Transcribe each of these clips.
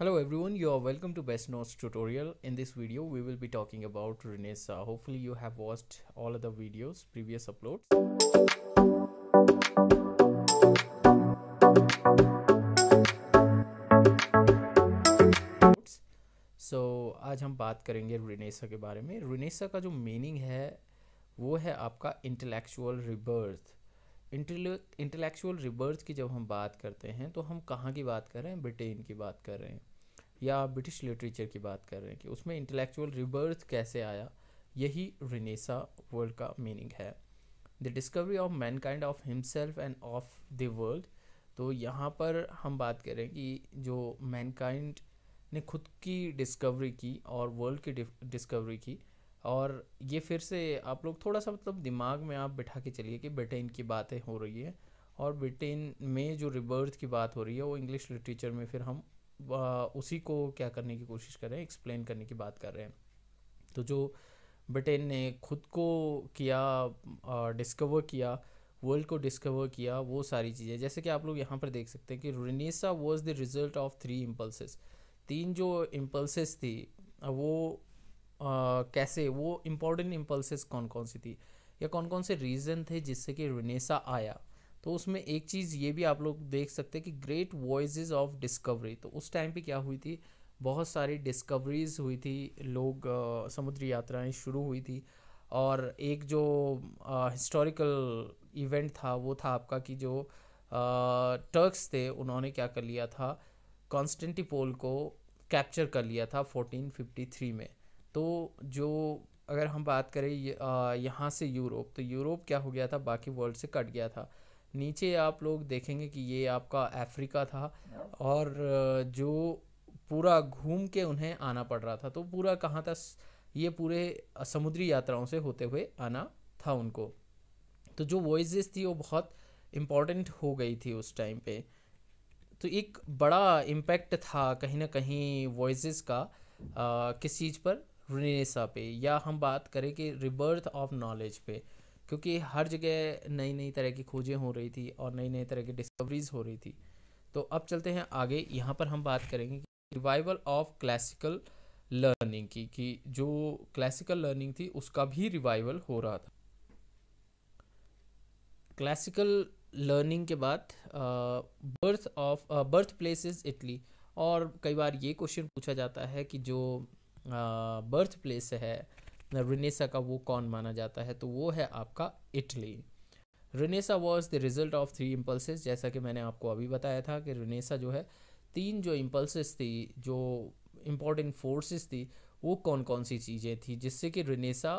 Hello everyone, you are welcome to Best Notes tutorial. In this video, we will be talking about Renesa. Hopefully you have watched all of the videos, previous uploads. So, आज हम बात करेंगे renaissance के बारे में renaissance का जो meaning है वो है आपका इंटेलेक्चुअल रिबर्थ इंटेलेक्चुअल रिबर्थ की जब हम बात करते हैं तो हम कहाँ की बात कर रहे हैं ब्रिटेन की बात कर रहे हैं या ब्रिटिश लिटरेचर की बात कर रहे हैं कि उसमें इंटेलेक्चुअल रिबर्थ कैसे आया यही रिनेसा वर्ल्ड का मीनिंग है the discovery of mankind of himself and of the world तो यहाँ पर हम बात करें कि जो मैनकाइंड ने खुद की डिस्कवरी की और वर्ल्ड की डिस्कवरी की और ये फिर से आप लोग थोड़ा सा मतलब दिमाग में आप बिठा के चलिए कि ब्रिटेन की बातें हो रही है और ब्रिटेन में जो रिबर्थ की बात हो रही है वो इंग्लिश लिटरेचर में फिर हम उसी को क्या करने की कोशिश कर रहे हैं एक्सप्लेन करने की बात कर रहे हैं तो जो ब्रिटेन ने खुद को किया डिस्कवर किया वर्ल्ड को डिस्कवर किया वो सारी चीज़ें जैसे कि आप लोग यहाँ पर देख सकते हैं कि renaissance was the result of three impulse तीन जो इम्पल्सेस थी वो कैसे वो इम्पोर्टेंट इम्पल्स कौन कौन सी थी या कौन कौन से रीज़न थे जिससे कि रिनेसा आया तो उसमें एक चीज़ ये भी आप लोग देख सकते हैं कि ग्रेट वॉइज़ ऑफ डिस्कवरी तो उस टाइम पे क्या हुई थी बहुत सारी डिस्कवरीज हुई थी लोग आ, समुद्री यात्राएं शुरू हुई थी और एक जो हिस्टोरिकल इवेंट था वो था आपका कि जो टर्क्स थे उन्होंने क्या कर लिया था कॉन्स्टेंटिपोल को कैप्चर कर लिया था 1453 में तो जो अगर हम बात करें यहाँ से यूरोप तो यूरोप क्या हो गया था बाकी वर्ल्ड से कट गया था नीचे आप लोग देखेंगे कि ये आपका अफ्रीका था और जो पूरा घूम के उन्हें आना पड़ रहा था तो पूरा कहाँ था ये पूरे समुद्री यात्राओं से होते हुए आना था उनको तो जो वॉइस थी वो बहुत इम्पॉर्टेंट हो गई थी उस टाइम पे तो एक बड़ा इम्पैक्ट था कहीं ना कहीं वॉइस का आ, किस चीज़ पर रिनेसा पे या हम बात करें कि रिबर्थ ऑफ नॉलेज पे क्योंकि हर जगह नई नई तरह की खोजें हो रही थी और नई नई तरह की डिस्कवरीज हो रही थी तो अब चलते हैं आगे यहाँ पर हम बात करेंगे रिवाइवल ऑफ क्लासिकल लर्निंग की कि जो क्लासिकल लर्निंग थी उसका भी रिवाइवल हो रहा था क्लासिकल लर्निंग के बाद birth of birth places Italy और कई बार ये क्वेश्चन पूछा जाता है कि जो बर्थ प्लेस है रिनेसा का वो कौन माना जाता है तो वो है आपका Italy renaissance was the result of three impulses जैसा कि मैंने आपको अभी बताया था कि रिनेसा जो है तीन जो इम्पल्सेस थी जो इम्पोर्टेंट फोर्सेस थी वो कौन कौन सी चीज़ें थी जिससे कि रिनेसा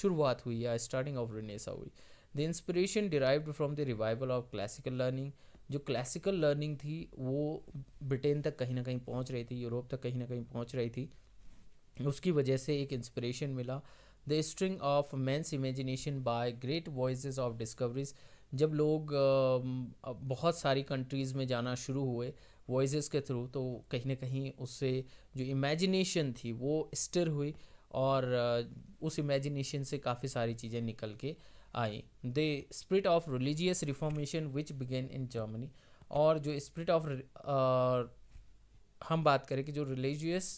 शुरुआत हुई या स्टार्टिंग ऑफ रिनेसा हुई the inspiration derived from the revival of classical learning जो क्लासिकल लर्निंग थी वो ब्रिटेन तक कहीं ना कहीं पहुंच रही थी यूरोप तक कहीं ना कहीं पहुंच रही थी उसकी वजह से एक इंस्पिरेशन मिला the stirring of man's imagination by great voice of discoveries जब लोग बहुत सारी कंट्रीज़ में जाना शुरू हुए वॉइस के थ्रू तो कहीं ना कहीं उससे जो इमेजिनेशन थी वो स्टर हुई और उस इमेजिनेशन से काफ़ी सारी चीज़ें निकल के आई the spirit of religious reformation which began in Germany और जो स्प्रिट ऑफ हम बात करें कि जो रिलीजियस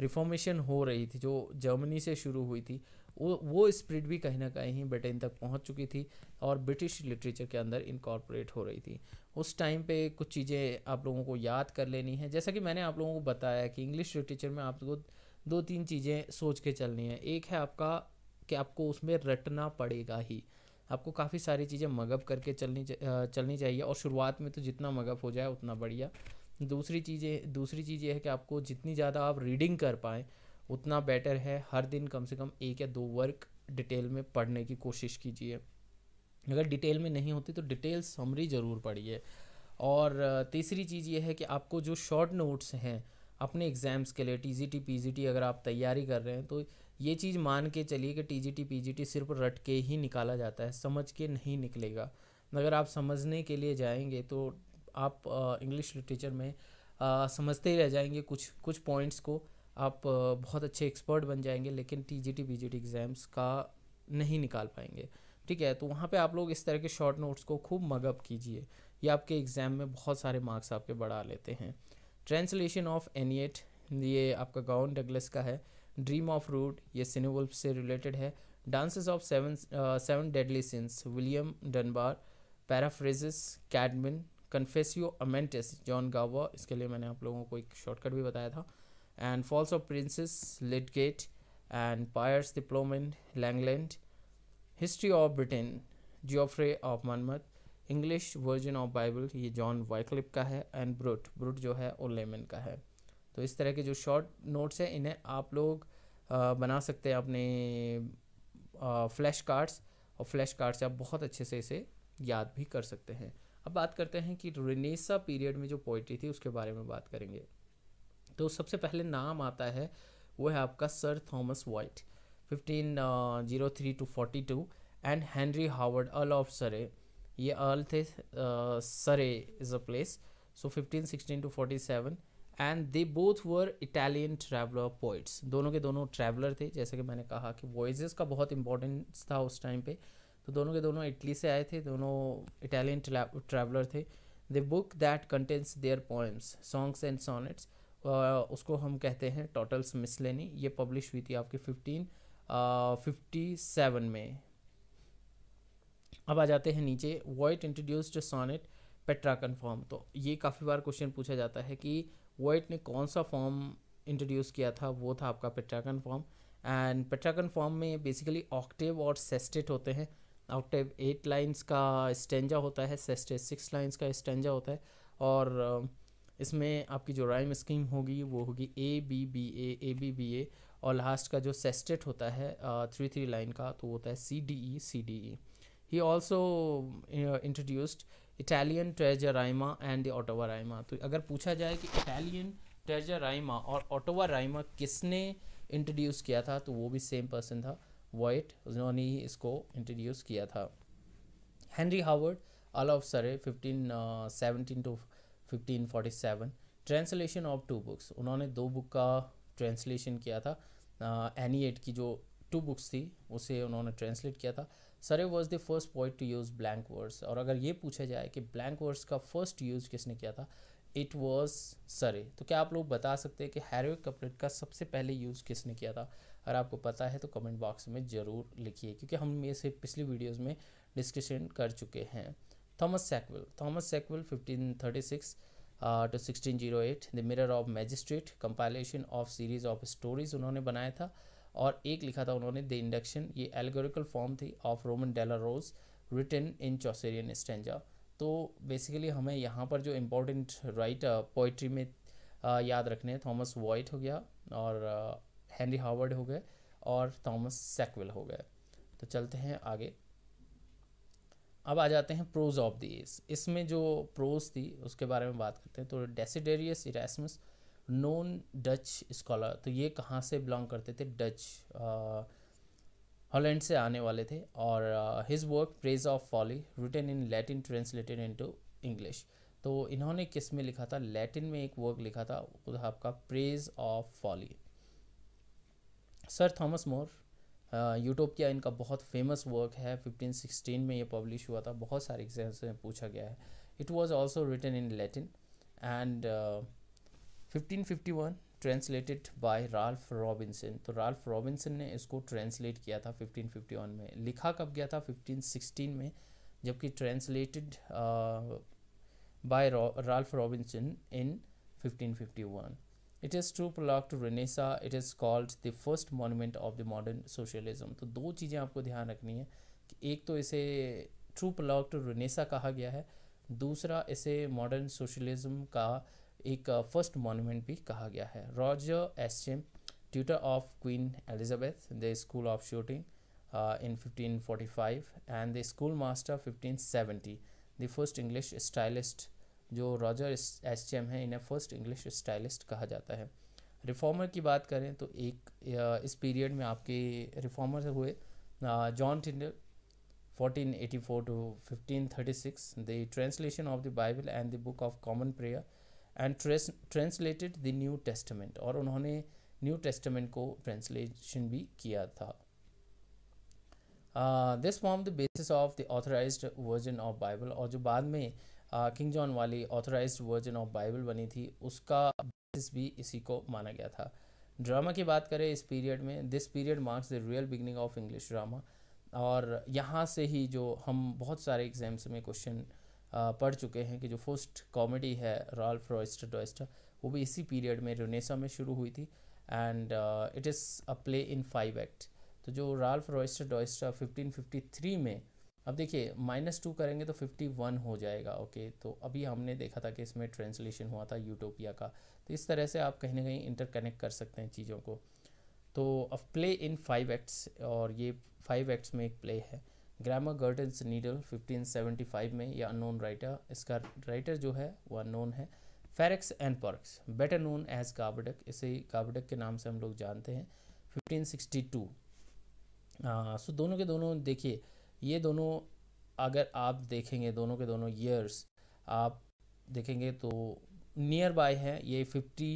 रिफॉर्मेशन हो रही थी जो जर्मनी से शुरू हुई थी वो वो स्प्रिट भी कहीं ना कहीं ब्रिटेन तक पहुंच चुकी थी और ब्रिटिश लिटरेचर के अंदर इनकॉर्पोरेट हो रही थी उस टाइम पे कुछ चीज़ें आप लोगों को याद कर लेनी है जैसा कि मैंने आप लोगों को बताया कि इंग्लिश लिटरेचर में आपको दो तीन चीज़ें सोच के चलनी है एक है आपका कि आपको उसमें रटना पड़ेगा ही आपको काफ़ी सारी चीज़ें मगब करके चलनी चलनी चाहिए और शुरुआत में तो जितना मगब हो जाए उतना बढ़िया दूसरी चीज़ें दूसरी चीज़ ये है कि आपको जितनी ज़्यादा आप रीडिंग कर पाएँ उतना बेटर है हर दिन कम से कम एक या दो वर्क डिटेल में पढ़ने की कोशिश कीजिए अगर डिटेल में नहीं होती तो डिटेल समरी ज़रूर पढ़िए और तीसरी चीज़ ये है कि आपको जो शॉर्ट नोट्स हैं अपने एग्ज़ाम्स के लिए टी जी टी अगर आप तैयारी कर रहे हैं तो ये चीज़ मान के चलिए कि टी जी टी सिर्फ रट के ही निकाला जाता है समझ के नहीं निकलेगा अगर आप समझने के लिए जाएंगे तो आप इंग्लिश लिटरेचर में आ, समझते ही रह जाएंगे कुछ कुछ पॉइंट्स को आप आ, बहुत अच्छे एक्सपर्ट बन जाएंगे लेकिन टी जी टी एग्ज़ाम्स का नहीं निकाल पाएंगे ठीक है तो वहाँ पे आप लोग इस तरह के शॉर्ट नोट्स को खूब मगअप कीजिए ये आपके एग्ज़ाम में बहुत सारे मार्क्स आपके बढ़ा लेते हैं ट्रांसलेशन ऑफ एनीट ये आपका गाउन डगलस का है ड्रीम ऑफ रूट ये सिनेवल्फ से रिलेटेड है dances of seven seven deadly sins William Dunbar paraphrases Caedmon Confessio Amantis John Gower इसके लिए मैंने आप लोगों को एक शॉर्टकट भी बताया था and falls of princes Lydgate and Piers Plowman Langland history of Britain Geoffrey of Monmouth English version of Bible ये जॉन वाइकलिप का है एंड ब्रूट ब्रूट जो है ओ लेमन का है तो इस तरह के जो शॉर्ट नोट्स हैं इन्हें आप लोग आ, बना सकते हैं अपने फ्लैश कार्ड्स और फ्लैश कार्ड से आप बहुत अच्छे से इसे याद भी कर सकते हैं अब बात करते हैं कि रिनेसा पीरियड में जो पोइट्री थी उसके बारे में बात करेंगे तो सबसे पहले नाम आता है वो है आपका sir Thomas Wyatt fifteen zero three to forty two and Henry Howard earl of Surrey ये अर्ल थे Surrey is a place so fifteen sixteen to forty seven and they both were Italian traveller poets दोनों के दोनों traveller थे जैसे कि मैंने कहा कि वॉइज़ का बहुत इंपॉर्टेंस था उस टाइम पे तो दोनों के दोनों इटली से आए थे दोनों इटालियन ट्रैवलर थे the book that contains their poems songs and sonnets उसको हम कहते हैं टोटल्स मिसलेनी ये पब्लिश हुई थी आपकी फिफ्टीन फिफ्टी सेवन में अब आ जाते हैं नीचे Wyatt introduced sonnet Petrarch form तो ये काफ़ी बार क्वेश्चन पूछा जाता है कि वॉइट ने कौन सा फॉर्म इंट्रोड्यूस किया था वो था आपका Petrarchan form and Petrarchan form में बेसिकली ऑक्टेव और सेस्टेट होते हैं आउट एट लाइन्स का स्टेंजा होता है सिक्स लाइन्स का स्टेंजा होता है और इसमें आपकी जो राइम स्कीम होगी वो होगी A B B A A B B A और लास्ट का जो सेस्टेट होता है थ्री थ्री लाइन का तो होता है C D E C D E he also introduced Italian terza rima and the ottava rima तो अगर पूछा जाए कि इटालियन ट्रेजर राइमा और ऑटोवा राइमा किसने इंट्रोड्यूस किया था तो वो भी सेम पर्सन था वाइट उन्होंने ही इसको इंट्रोड्यूस किया था Henry Howard earl of Surrey fifteen seventeen to fifteen forty seven translation of two books उन्होंने दो बुक का ट्रांसलेशन किया था एनी uh, एट की जो टू बुक्स थी उसे उन्होंने ट्रांसलेट किया था Surrey was the first poet to use blank verse और अगर ये पूछा जाए कि ब्लैंक वर्ड्स का फर्स्ट यूज़ किसने किया था इट वॉज सरे तो क्या आप लोग बता सकते हैं कि हेरोइक कपलेट का सबसे पहले यूज़ किसने किया था अगर आपको पता है तो कमेंट बॉक्स में ज़रूर लिखिए क्योंकि हम ये से पिछली वीडियोज़ में डिस्कशन कर चुके हैं Thomas Sackville Thomas thirty 1536 to sixteen zero eight the Mirror of Magistrate compilation of series of stories उन्होंने बनाया था और एक लिखा था उन्होंने द इंडक्शन ये एलगोरिकल फॉर्म थी of Roman de la Rose written in Chaucerian stanza तो बेसिकली हमें यहाँ पर जो इम्पोर्टेंट राइट पोइट्री में आ, uh, याद रखने हैं थॉमस वाइट हो गया और हैंनरी uh, हार्वर्ड हो गए और थॉमस सेक्वेल हो गए तो चलते हैं आगे अब आ जाते हैं प्रोज ऑफ द एज इसमें जो प्रोज थी उसके बारे में बात करते हैं तो Desiderius Erasmus known Dutch scholar तो ये कहाँ से बिलोंग करते थे डच हॉलैंड से आने वाले थे और his work Praise of Folly written in Latin translated into English तो इन्होंने किस में लिखा था लैटिन में एक वर्क लिखा था आपका Praise of Folly sir Thomas More Utopia क्या इनका बहुत फेमस वर्क है 1516 में ये पब्लिश हुआ था बहुत सारे एग्जाम्स में पूछा गया है it was also written in Latin and 1551 translated by Ralph Robinson तो राल्फ रॉबिन्सन ने इसको ट्रांसलेट किया था 1551 में लिखा कब गया था 1516 में जबकि translated by Ralph Robinson in 1551 it is true product Renaissance it is called the first monument of the modern socialism तो दो चीज़ें आपको ध्यान रखनी है कि एक तो इसे ट्रू प्लॉक्ट रेनेसा कहा गया है दूसरा इसे मॉडर्न सोशलिज्म का एक फर्स्ट मॉन्यूमेंट भी कहा गया है Roger Ascham tutor of Queen Elizabeth the school of shooting in five and the school master seventy the first English stylist जो रॉजर एस्चेम है इन्हें फर्स्ट इंग्लिश स्टाइलिस्ट कहा जाता है रिफॉर्मर की बात करें तो एक इस पीरियड में आपके रिफॉर्मर हुए John Tyndale 1484 thirty six the translation of the Bible and the book of common prayer and translated the New Testament और उन्होंने न्यू टेस्टमेंट को ट्रांसलेशन भी किया था this form the basis of the authorise version of Bible और जो बाद में किंग uh, जॉन वाली ऑथोराइज वर्जन ऑफ बाइबल बनी थी उसका बेसिस भी इसी को माना गया था ड्रामा की बात करें इस पीरियड में this period marks the real beginning of English drama और यहाँ से ही जो हम बहुत सारे एग्जाम्स में क्वेश्चन पढ़ चुके हैं कि जो फर्स्ट कॉमेडी है राल्फ रॉयस्टर डॉयस्टर वो भी इसी पीरियड में रोनेसा में शुरू हुई थी and it is a play in five act तो जो राल्फ रॉयस्टर फिफ्टी 1553 में अब देखिए माइनस टू करेंगे तो 51 हो जाएगा ओके तो अभी हमने देखा था कि इसमें ट्रांसलेशन हुआ था यूटोपिया का तो इस तरह से आप कहीं ना कहीं इंटरकनेक्ट कर सकते हैं चीज़ों को तो a play in five acts और ये फाइव एक्ट्स में एक प्ले है ग्रामर गर्टन्स नीडल 1575 में यह अननोन राइटर इसका राइटर जो है वो अननोन है Ferrex and Porrex better known as Gorboduc इसे काबडक के नाम से हम लोग जानते हैं 1562 टू सो दोनों के दोनों देखिए ये दोनों अगर आप देखेंगे दोनों के दोनों ईयर्स आप देखेंगे तो नियर बाय है ये फिफ्टी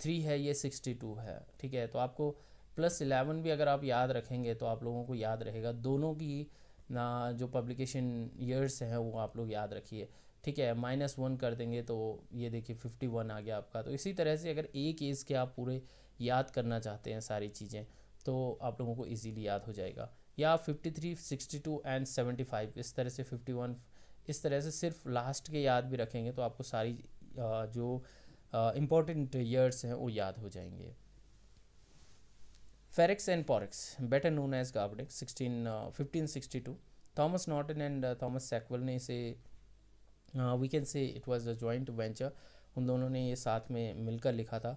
थ्री है ये सिक्सटी टू है ठीक है तो आपको प्लस इलेवन भी अगर आप याद रखेंगे तो आप लोगों को याद रहेगा दोनों की ना जो पब्लिकेशन ईयर्स हैं वो आप लोग याद रखिए ठीक है माइनस वन कर देंगे तो ये देखिए फिफ्टी वन आ गया आपका तो इसी तरह से अगर एक एज के आप पूरे याद करना चाहते हैं सारी चीज़ें तो आप लोगों को इजीली याद हो जाएगा या fifty three sixty two and seventy five इस तरह से फिफ्टी वन इस तरह से सिर्फ लास्ट के याद भी रखेंगे तो आपको सारी जो इम्पोर्टेंट ईयर्स हैं वो याद हो जाएंगे Ferrex and Porrex, better known as Garbardex, 16, uh, 1562. Thomas Norton and uh, Thomas Sackville ने इसे we can say it was a joint venture उन दोनों ने ये साथ में मिलकर लिखा था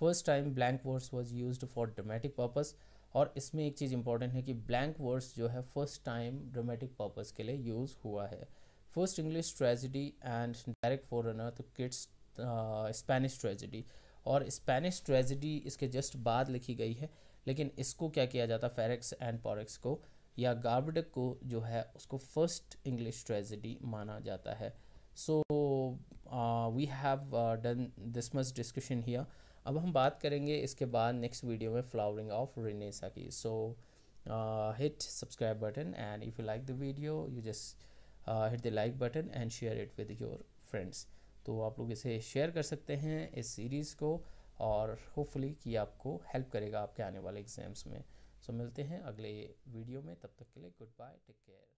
first time blank words was use for dramatic purpose और इसमें एक चीज़ इंपॉर्टेंट है कि ब्लैंक वर्ड्स जो है फर्स्ट टाइम ड्रामेटिक पर्पस के लिए यूज़ हुआ है first English tragedy and direct forerunner तो किड्स स्पेनिश ट्रेजिडी और स्पेनिश ट्रेजिडी इसके जस्ट बाद लिखी गई है लेकिन इसको क्या किया जाता फेरेक्स एंड पॉरेक्स को या गार्बड को जो है उसको फर्स्ट इंग्लिश ट्रेजिडी माना जाता है so we have done this much discussion here अब हम बात करेंगे इसके बाद नेक्स्ट वीडियो में फ्लावरिंग ऑफ रिनेसा की so hit subscribe button and if you like the video you just hit the like button and share it with your friends तो आप लोग इसे शेयर कर सकते हैं इस सीरीज़ को और होपफुली कि आपको हेल्प करेगा आपके आने वाले एग्ज़ाम्स में सो so, मिलते हैं अगले वीडियो में तब तक के लिए गुड बाय टेक केयर